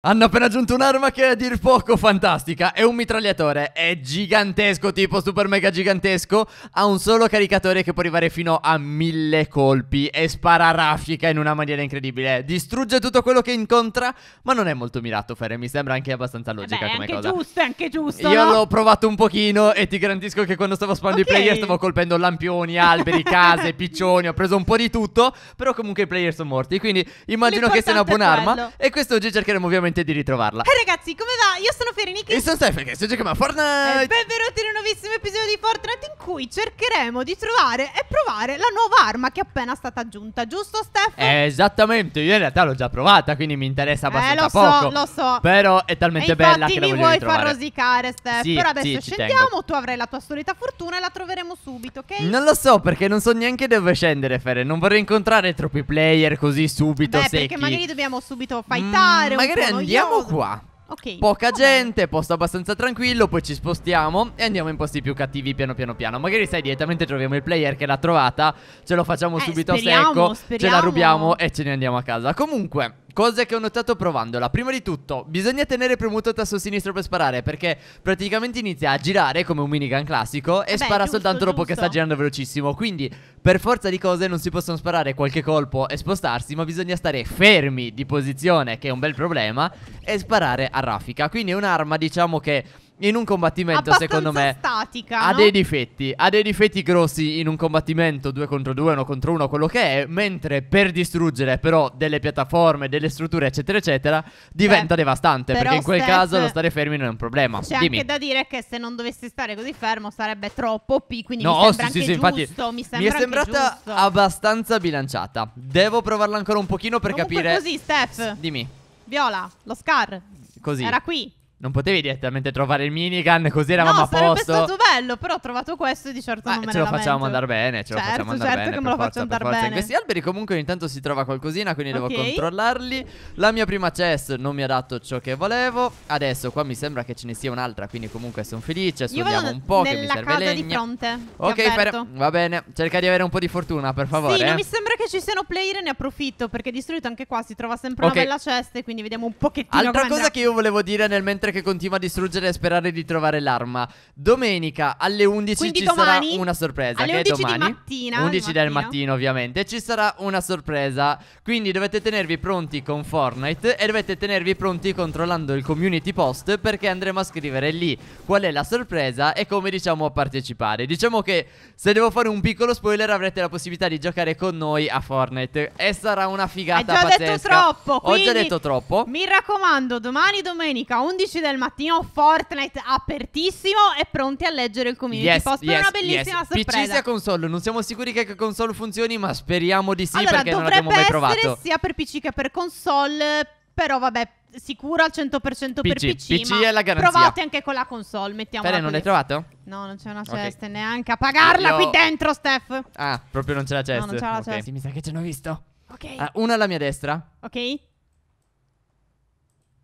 Hanno appena aggiunto un'arma che è a dir poco fantastica, è un mitragliatore, è gigantesco, tipo super mega gigantesco, ha un solo caricatore che può arrivare fino a mille colpi e spara raffica in una maniera incredibile, distrugge tutto quello che incontra, ma non è molto mirato Fere, mi sembra anche abbastanza logica Beh, come anche cosa. giusto, anche giusto. Io no? l'ho provato un pochino e ti garantisco che quando stavo spando okay. i player stavo colpendo lampioni, alberi, case, piccioni, ho preso un po' di tutto, però comunque i player sono morti, quindi immagino che sia una buona arma e oggi cercheremo ovviamente veramente di ritrovarla. hey, eh, ragazzi, come va? Io sono Fereniki. E sono Stefan, che sto gioca a Fortnite. E eh, benvenuti in un nuovissimo episodio di Fortnite in cui cercheremo di trovare e provare la nuova arma che è appena stata aggiunta, giusto Stefan? Eh, esattamente, io in realtà l'ho già provata, quindi mi interessa abbastanza poco. Eh, lo poco, so, lo so. Però è talmente e bella che la voglio ritrovare. mi vuoi far rosicare, Stefan. Sì, però adesso sì, scendiamo, tu avrai la tua solita fortuna e la troveremo subito, ok? Non lo so, perché non so neanche dove scendere, Fere. Non vorrei incontrare troppi player così subito Beh, secchi. perché magari dobbiamo subito mm, fightare mm, Magari andiamo Andiamo qua. Okay. Poca vabbè. gente, posto abbastanza tranquillo, poi ci spostiamo e andiamo in posti più cattivi piano piano piano. Magari sai direttamente troviamo il player che l'ha trovata, ce lo facciamo eh, subito speriamo, a secco, speriamo. ce la rubiamo e ce ne andiamo a casa. Comunque, Cose che ho notato provandola Prima di tutto bisogna tenere premuto il tasto sinistro per sparare Perché praticamente inizia a girare come un minigun classico E eh Beh, spara giusto, soltanto dopo che sta girando velocissimo Quindi per forza di cose non si possono sparare qualche colpo e spostarsi Ma bisogna stare fermi di posizione che è un bel problema E sparare a raffica Quindi è un'arma diciamo che in un combattimento, secondo me, statica, ha no? dei difetti. Ha dei difetti grossi in un combattimento 2 contro 2, 1 contro 1, quello che è. Mentre per distruggere, però, delle piattaforme, delle strutture, eccetera, eccetera, diventa Beh, devastante. Perché in quel Steph... caso lo stare fermi non è un problema. C'è Dimmi. anche da dire che se non dovessi stare così fermo sarebbe troppo OP. Quindi no, mi sembra oh, sì, sì, giusto, infatti, mi, sembra mi è sembrata abbastanza bilanciata. Devo provarla ancora un pochino per Comunque capire. così, Steph. Dimmi. Viola, lo Scar. Così. Era qui. Non potevi direttamente trovare il minigun, così eravamo no, a posto. No, sarebbe stato bello, però ho trovato questo e di certo Ma non me ce lo facciamo andare bene, ce certo, lo facciamo andare certo bene. Certo che me lo faccio andare bene. questi alberi comunque ogni tanto si trova qualcosina, quindi okay. devo controllarli. La mia prima chest non mi ha dato ciò che volevo. Adesso qua mi sembra che ce ne sia un'altra, quindi comunque sono felice, suoniamo un po' che mi serve legna. di fronte. Ok, per... va bene, cerca di avere un po' di fortuna, per favore. Sì, eh. non mi sembra che ci siano player, ne approfitto perché distrutto anche qua si trova sempre okay. una bella chest, quindi vediamo un pochettino Altra cosa andrà. che io volevo dire nel mentre mentre che continua a distruggere e sperare di trovare l'arma. Domenica alle 11 Quindi ci sarà una sorpresa. Alle 11 domani, di mattina. 11 del mattino ovviamente. Ci sarà una sorpresa. Quindi dovete tenervi pronti con Fortnite e dovete tenervi pronti controllando il community post perché andremo a scrivere lì qual è la sorpresa e come diciamo a partecipare. Diciamo che se devo fare un piccolo spoiler avrete la possibilità di giocare con noi a Fortnite e sarà una figata. Ho già pazzesca. detto troppo. Ho già detto troppo. Mi raccomando, domani domenica 11 10 del mattino Fortnite apertissimo e pronti a leggere il community yes, post yes, una bellissima yes. sorpresa. PC sia console, non siamo sicuri che console funzioni, ma speriamo di sì allora, perché non l'abbiamo mai provato. sia per PC che per console, però vabbè, sicuro al 100% PC, per PC, PC è la garanzia. provate anche con la console, mettiamola Fede, non l'hai trovato? No, non c'è una chest okay. neanche a pagarla Io... qui dentro, Steph. Ah, proprio non c'è la chest. No, non c'è la okay. Sì, mi sa che ce n'ho visto. Ok. Ah, una alla mia destra. Ok. E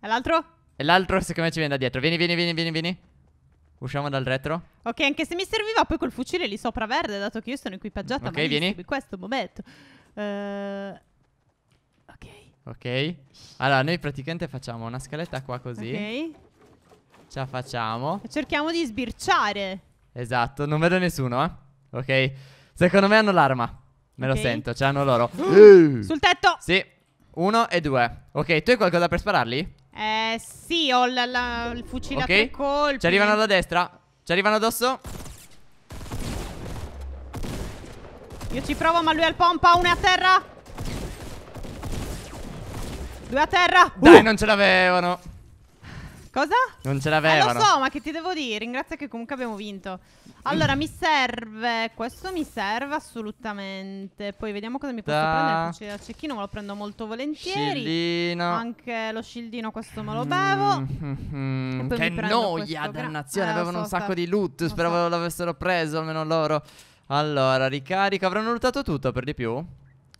l'altro? E l'altro secondo me ci viene da dietro. Vieni, vieni, vieni, vieni, vieni. Usciamo dal retro. Ok, anche se mi serviva poi col fucile lì sopra verde, dato che io sono equipaggiata. Ok, vieni. In questo momento. Uh, ok. Ok. Allora, noi praticamente facciamo una scaletta qua così. Ok. Ce la facciamo. E cerchiamo di sbirciare. Esatto, non vedo nessuno, eh. Ok. Secondo me hanno l'arma. Me okay. lo sento, ce l'hanno loro. Sul tetto. Sì. Uno e due. Ok, tu hai qualcosa per spararli? Eh, sì, ho la, la, il fucile okay. a tre colpi. Ci arrivano da destra. Ci arrivano addosso. Io ci provo, ma lui ha il pompa. Uno è a terra. Due a terra. Dai, uh. non ce l'avevano. Cosa? Non ce ah, l'avevano. Eh, lo so, ma che ti devo dire? Ringrazio che comunque abbiamo vinto. Allora, mi serve. Questo mi serve assolutamente. Poi vediamo cosa mi posso da. prendere. Fucile da cecchino me lo prendo molto volentieri. Shieldino. Anche lo scildino, questo me lo mm, bevo. Mm -hmm. Che noia, dannazione. Eh, Avevano so, un sacco sta. di loot. Lo Speravo so. l'avessero preso almeno loro. Allora, ricarica. Avranno lootato tutto per di più?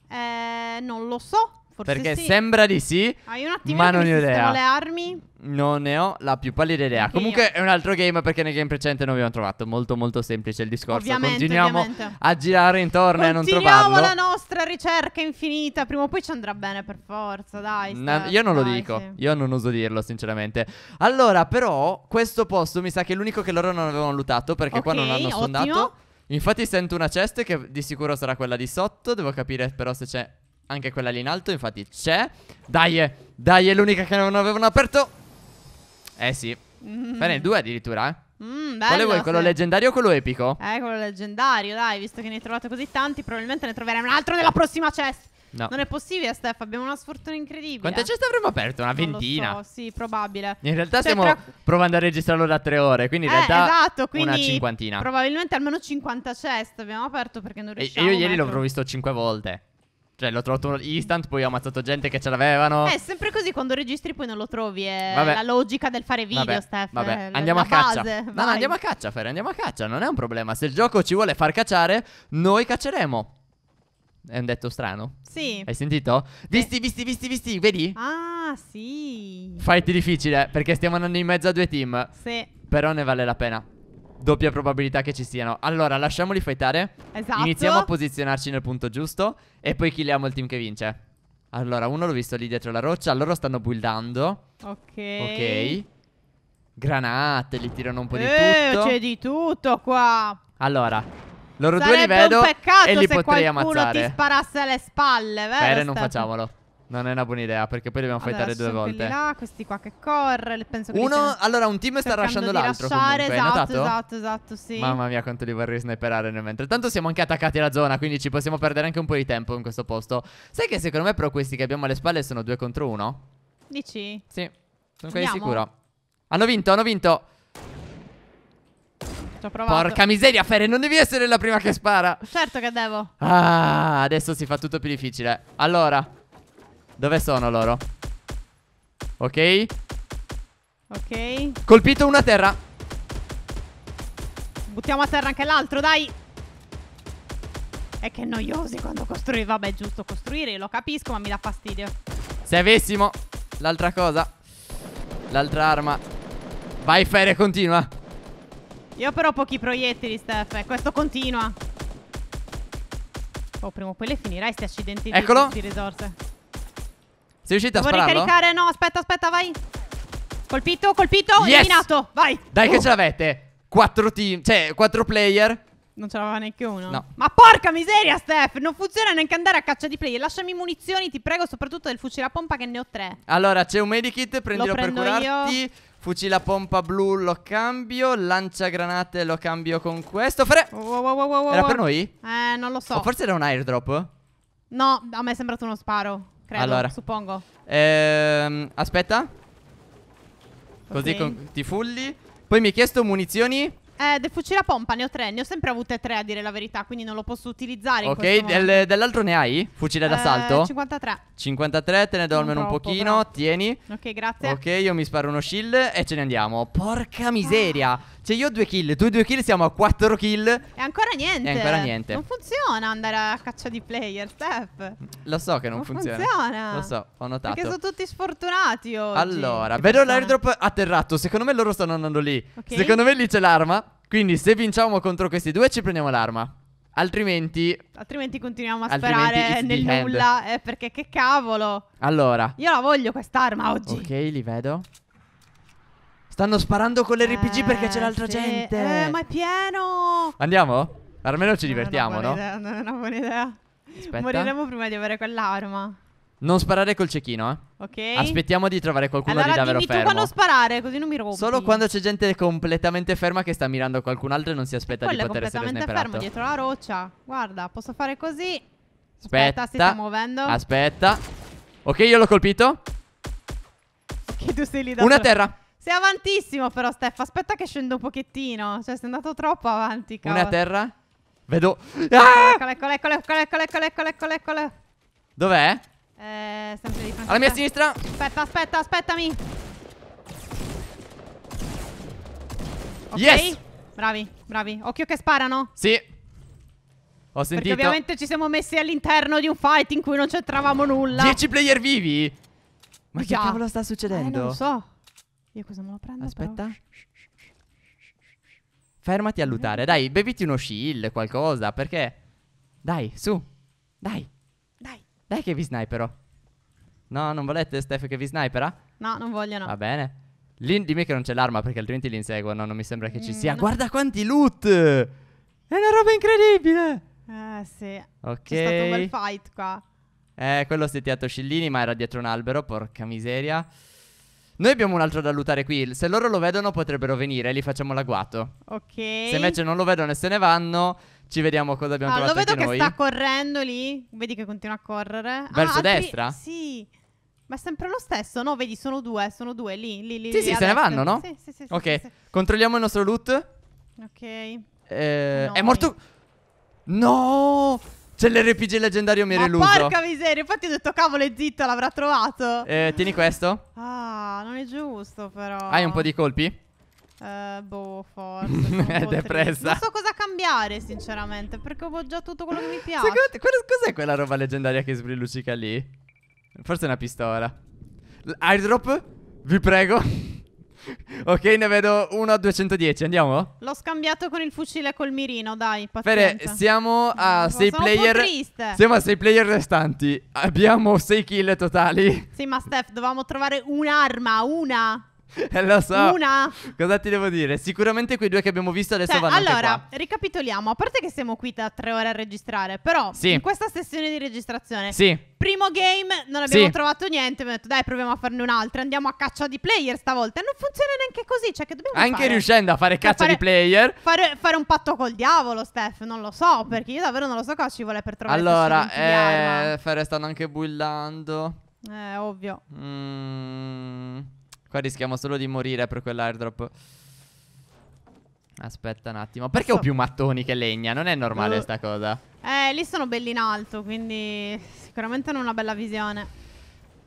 Eh, non lo so. Forse Perché sì. sembra di sì, Hai un attimo ma non ho idea. le armi? Non ne ho la più pallida idea. Anche Comunque io. è un altro game perché nel game precedente non abbiamo trovato. Molto molto semplice il discorso. Ovviamente, Continuiamo ovviamente. a girare intorno e non trovarlo. Continuiamo la nostra ricerca infinita. Prima o poi ci andrà bene per forza, dai. Na, io non dai, lo dico. Sì. Io non uso dirlo, sinceramente. Allora, però, questo posto mi sa che è l'unico che loro non avevano lootato perché okay, qua non hanno sfondato. Infatti sento una chest che di sicuro sarà quella di sotto. Devo capire però se c'è anche quella lì in alto infatti c'è Dai, dai è l'unica che non avevano aperto Eh sì mm. Bene, due addirittura eh Mm, bello, Quale vuoi, quello sì. leggendario o quello epico? Eh, quello leggendario, dai, visto che ne hai trovato così tanti, probabilmente ne troverai un altro nella eh. prossima chest. No. Non è possibile, Steph. Abbiamo una sfortuna incredibile. Quante eh. ceste avremmo aperto? Una ventina. Non so, sì, probabile. In realtà cioè, stiamo tra... provando a registrarlo da tre ore. Quindi, in eh, realtà, esatto, quindi una cinquantina. Probabilmente almeno 50 ceste abbiamo aperto perché non riusciamo. E io ieri l'ho visto cinque volte. Cioè, l'ho trovato instant, poi ho ammazzato gente che ce l'avevano. Eh, è sempre così quando registri poi non lo trovi. È vabbè. la logica del fare video, vabbè, Steph. Vabbè, andiamo a caccia. no, no, andiamo a caccia, Fer, andiamo a caccia. Non è un problema. Se il gioco ci vuole far cacciare, noi cacceremo. È un detto strano? Sì. Hai sentito? Visti, visti, visti, visti, vedi? Ah, sì. Fight difficile, perché stiamo andando in mezzo a due team. Sì. Però ne vale la pena doppia probabilità che ci siano. Allora, lasciamoli fightare. Esatto. Iniziamo a posizionarci nel punto giusto e poi killiamo il team che vince. Allora, uno l'ho visto lì dietro la roccia, loro stanno buildando. Ok. Ok. Granate, li tirano un po' di eh, tutto. c'è di tutto qua. Allora, loro Sarebbe due li vedo e li potrei ammazzare. se qualcuno ti sparasse alle spalle, vero? Bene, non facciamolo. Non è una buona idea perché poi dobbiamo allora, fightare due volte. Là, questi qua che corre. Penso che Uno, allora un team sta lasciando l'altro. Comunque, esatto, esatto, esatto, sì. Mamma mia, quanto li vorrei sniperare nel mentre. Tanto siamo anche attaccati alla zona, quindi ci possiamo perdere anche un po' di tempo in questo posto. Sai che secondo me, però, questi che abbiamo alle spalle sono due contro uno? Dici? Sì, sono quasi sicuro. Hanno vinto, hanno vinto. Porca miseria, Fere, non devi essere la prima che spara. Certo che devo. Ah, adesso si fa tutto più difficile. Allora. Dove sono loro? Ok Ok Colpito una terra Buttiamo a terra anche l'altro dai E eh, che noiosi quando costruire Vabbè è giusto costruire Lo capisco ma mi dà fastidio Se avessimo L'altra cosa L'altra arma Vai Fere continua Io però ho pochi proiettili Steph E eh, questo continua Oh prima o poi le finirai Sti accidenti Eccolo. di risorse sei riuscita Devo a spararlo? Devo ricaricare, no, aspetta, aspetta, vai Colpito, colpito, yes! eliminato, vai Dai che oh. ce l'avete Quattro team, cioè, quattro player non ce l'aveva neanche uno. No. Ma porca miseria, Steph! Non funziona neanche andare a caccia di player. Lasciami munizioni, ti prego, soprattutto del fucile a pompa che ne ho tre. Allora, c'è un medikit, prendilo per curarti. Io. Fucile a pompa blu lo cambio. lancia granate lo cambio con questo. Fre oh, oh, oh, era per noi? Eh, non lo so. O forse era un airdrop? No, a me è sembrato uno sparo. Credo, allora. suppongo. Ehm, aspetta. Così okay. ti fulli. Poi mi hai chiesto munizioni. Eh, del fucile a pompa ne ho tre, ne ho sempre avute tre a dire la verità, quindi non lo posso utilizzare. Ok, del, dell'altro ne hai? Fucile d'assalto? Eh, 53. 53, te ne do almeno un pochino, però. tieni. Ok, grazie. Ok, io mi sparo uno shield e ce ne andiamo. Porca miseria. Ah. Cioè io ho due kill, tu due kill, siamo a quattro kill. E ancora niente. E ancora niente. Non funziona andare a caccia di player, Steph. Lo so che non, non funziona. funziona. Lo so, ho notato. Perché sono tutti sfortunati oggi. Allora, che vedo l'airdrop atterrato, secondo me loro stanno andando lì. Okay. Secondo me lì c'è l'arma. Quindi se vinciamo contro questi due ci prendiamo l'arma. Altrimenti... Altrimenti continuiamo a altrimenti sperare nel nulla, eh, perché che cavolo. Allora. Io la voglio quest'arma oggi. Ok, li vedo. Stanno sparando con l'RPG eh, perché c'è l'altra sì. gente. Eh, ma è pieno. Andiamo? Almeno ci divertiamo, no? non è una buona idea. Aspetta. Moriremo prima di avere quell'arma. Non sparare col cecchino, eh. Ok. Aspettiamo di trovare qualcuno allora, di davvero dimmi fermo. tu quando sparare, così non mi rompo. Solo quando c'è gente completamente ferma che sta mirando qualcun altro e non si aspetta di poter essere sniperato. Quello è completamente fermo dietro la roccia. Guarda, posso fare così. Aspetta, aspetta si sta muovendo. Aspetta. Ok, io l'ho colpito. Ok, tu sei lì da Una terra. Sei avantissimo però, Steph. Aspetta che scendo un pochettino. Cioè, sei andato troppo avanti, cavolo. Una terra. Vedo. Ah! Eccolo, eccolo, eccolo, eccolo, eccolo, eccolo, eccolo, eccolo. Dov'è? Eh, sempre di Francesca. Alla mia sinistra. Aspetta, aspetta, aspettami. Ok. Yes. Bravi, bravi. Occhio che sparano. Sì. Ho sentito. Perché ovviamente ci siamo messi all'interno di un fight in cui non c'entravamo nulla. 10 player vivi? Ma Già. che cavolo sta succedendo? Eh, non so. Io cosa me lo prendo Aspetta. Però. Fermati a lutare. Dai, beviti uno shield, qualcosa, perché... Dai, su. Dai. Dai che vi sniperò. No, non volete Steph che vi snipera? No, non vogliono. Va bene. Lin, dimmi che non c'è l'arma perché altrimenti li inseguono. Non mi sembra che ci mm, sia. No. Guarda quanti loot! È una roba incredibile! Eh, sì. Ok. C'è stato un bel fight qua. Eh, quello si è tirato Scillini, ma era dietro un albero. Porca miseria. Noi abbiamo un altro da lootare qui. Se loro lo vedono, potrebbero venire. Li facciamo l'agguato. Ok. Se invece non lo vedono e se ne vanno. Ci vediamo cosa abbiamo ah, trovato Lo vedo che sta correndo lì. Vedi che continua a correre. Verso ah, destra? Altri... Sì. Ma è sempre lo stesso, no? Vedi, sono due, sono due lì, lì, lì. Sì, lì, sì, se ne vanno, no? Sì, sì, sì. Ok, sì, controlliamo il nostro loot. Ok. Eh, è morto... No! C'è l'RPG leggendario, mi ero illuso. porca miseria, infatti ho detto cavolo è zitto, l'avrà trovato. Eh, tieni questo. Ah, non è giusto però. Hai un po' di colpi? Uh, boh, forse. È depressa. Non so cosa cambiare, sinceramente, perché ho già tutto quello che mi piace. Secondo te, cos'è quella roba leggendaria che sbrillucica lì? Forse è una pistola. airdrop? Vi prego. ok, ne vedo uno a 210, andiamo? L'ho scambiato con il fucile col mirino, dai, pazienza. Fere, siamo a 6 no, player... Siamo a 6 player restanti. Abbiamo 6 kill totali. Sì, ma Steph, dovevamo trovare un'arma, una... Eh, Lo so. Una. Cosa ti devo dire? Sicuramente quei due che abbiamo visto adesso cioè, vanno Allora, ricapitoliamo. A parte che siamo qui da tre ore a registrare, però sì. in questa sessione di registrazione... Sì. Primo game, non abbiamo sì. trovato niente. Mi ho detto, dai, proviamo a farne un'altra. Andiamo a caccia di player stavolta. E non funziona neanche così. Cioè, che dobbiamo Anche fare? riuscendo a fare cioè, caccia fare, di player. Fare, fare, un patto col diavolo, Steph. Non lo so, perché io davvero non lo so cosa ci vuole per trovare Allora, eh, Ferre stanno anche bullando. Eh, ovvio. Mmm. Qua rischiamo solo di morire per quell'airdrop. Aspetta un attimo. Perché ho più mattoni che legna? Non è normale uh. sta cosa. Eh, lì sono belli in alto, quindi sicuramente non ho una bella visione.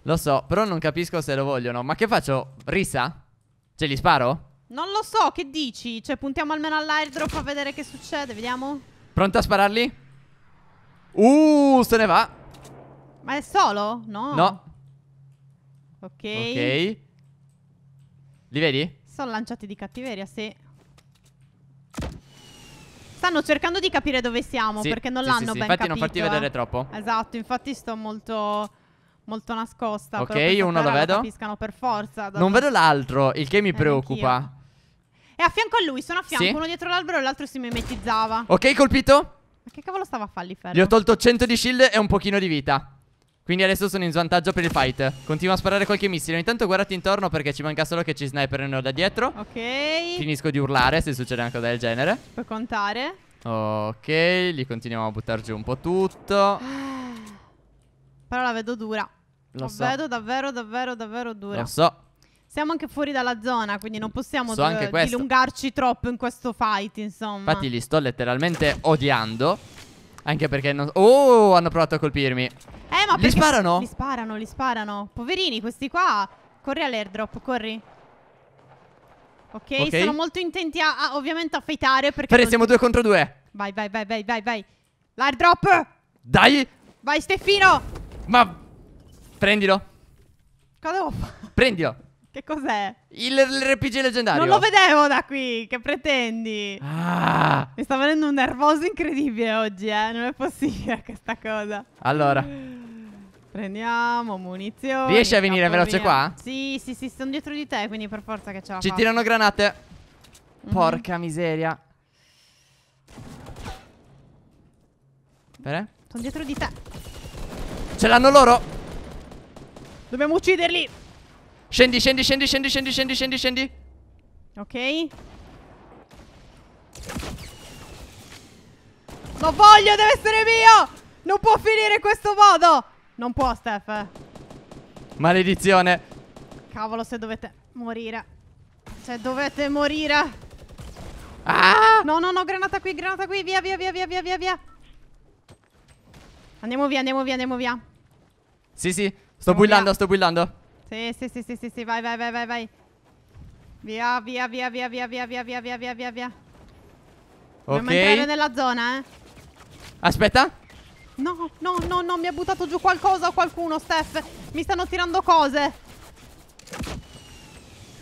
Lo so, però non capisco se lo vogliono. Ma che faccio? Risa? Ce li sparo? Non lo so, che dici? Cioè, puntiamo almeno all'airdrop a vedere che succede, vediamo. Pronto a spararli? Uh, se ne va. Ma è solo? No. No. Ok. Ok. Li vedi? Sono lanciati di cattiveria, sì. Stanno cercando di capire dove siamo sì, perché non sì, l'hanno sì, ben infatti capito. Infatti non fatti vedere eh. troppo. Esatto, infatti sto molto molto nascosta. Ok, io uno lo vedo. Capiscano per forza. Non vedo l'altro, il che mi eh, preoccupa. È a fianco a lui, sono a fianco, sì. uno dietro l'albero e l'altro si mimetizzava. Ok, colpito. Ma che cavolo stava a fargli fermo? Gli ho tolto 100 di shield e un pochino di vita. Quindi adesso sono in svantaggio per il fight Continuo a sparare qualche missile Intanto tanto guardati intorno perché ci manca solo che ci sniperino da dietro Ok Finisco di urlare se succede una cosa del genere Puoi contare Ok Li continuiamo a buttare giù un po' tutto ah. Però la vedo dura Lo la so. vedo davvero davvero davvero dura Lo so siamo anche fuori dalla zona, quindi non possiamo so dilungarci troppo in questo fight, insomma. Infatti li sto letteralmente odiando. Anche perché non... Oh, hanno provato a colpirmi. Eh, ma Li sparano? Li sparano, li sparano. Poverini, questi qua. Corri all'airdrop, corri. Okay, ok, sono molto intenti a, a ovviamente a fightare perché... Fere, siamo ti... due contro due. Vai, vai, vai, vai, vai, vai. L'airdrop! Dai! Vai, Steffino! Ma... Prendilo. Cosa devo fare? Prendilo. Che cos'è? Il, RPG leggendario. Non lo vedevo da qui, che pretendi? Ah. Mi sta venendo un nervoso incredibile oggi, eh. Non è possibile questa cosa. Allora. Prendiamo munizioni. Riesci a venire veloce qua? Sì, sì, sì, sono dietro di te, quindi per forza che ce Ci faccio. tirano granate. Mm -hmm. Porca miseria. Sono dietro di te. Ce l'hanno loro. Dobbiamo ucciderli. Scendi, scendi, scendi, scendi, scendi, scendi, scendi, scendi. Ok. Lo voglio, deve essere mio! Non può finire in questo modo! Non può, Steph. Maledizione. Cavolo, se dovete morire. Se dovete morire. Ah! No, no, no, granata qui, granata qui, via, via, via, via, via, via. Andiamo via, andiamo via, andiamo via. Sì, sì, sto andiamo buillando, via. sto buillando. Sì, sì, sì, sì, sì, sì, vai, vai, vai, vai, vai. Via, via, via, via, via, via, via, via, via, via, via, via. Ok. Dobbiamo entrare nella zona, eh. Aspetta. No, no, no, no, mi ha buttato giù qualcosa o qualcuno, Steph. Mi stanno tirando cose.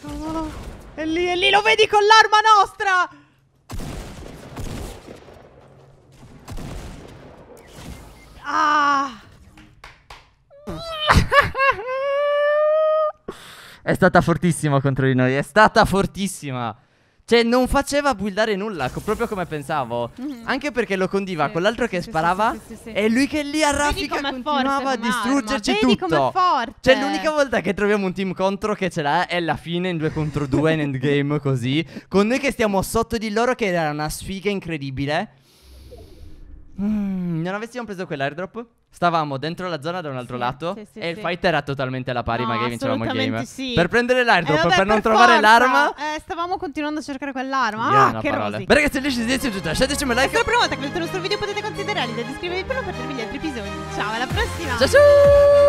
No, È lì, è lì, lo vedi con l'arma nostra! È stata fortissima contro di noi, è stata fortissima. Cioè, non faceva buildare nulla, co- proprio come pensavo. Mm-hmm. Anche perché lo condiva sì, con l'altro sì, che sì, sparava. E lui che lì a raffica continuava a distruggerci Vedi tutto. Cioè, l'unica volta che troviamo un team contro che ce l'ha è la fine in 2 contro 2 in endgame così. Con noi che stiamo sotto di loro, che era una sfiga incredibile non avessimo preso quell'airdrop, stavamo dentro la zona da un altro sì, lato sì, sì, e il fight era totalmente alla pari, no, ma che vincevamo il game. Sì. Per prendere l'airdrop, eh, vabbè, per, non forza. trovare l'arma. Eh, stavamo continuando a cercare quell'arma. Yeah, ah, no, che parole. Beh, ragazzi, lì ci siete tutti. Lasciateci un like. E se la prima volta che vedete il nostro video potete considerare di iscrivervi per non perdervi gli altri episodi. Ciao, alla prossima. Ciao ciao.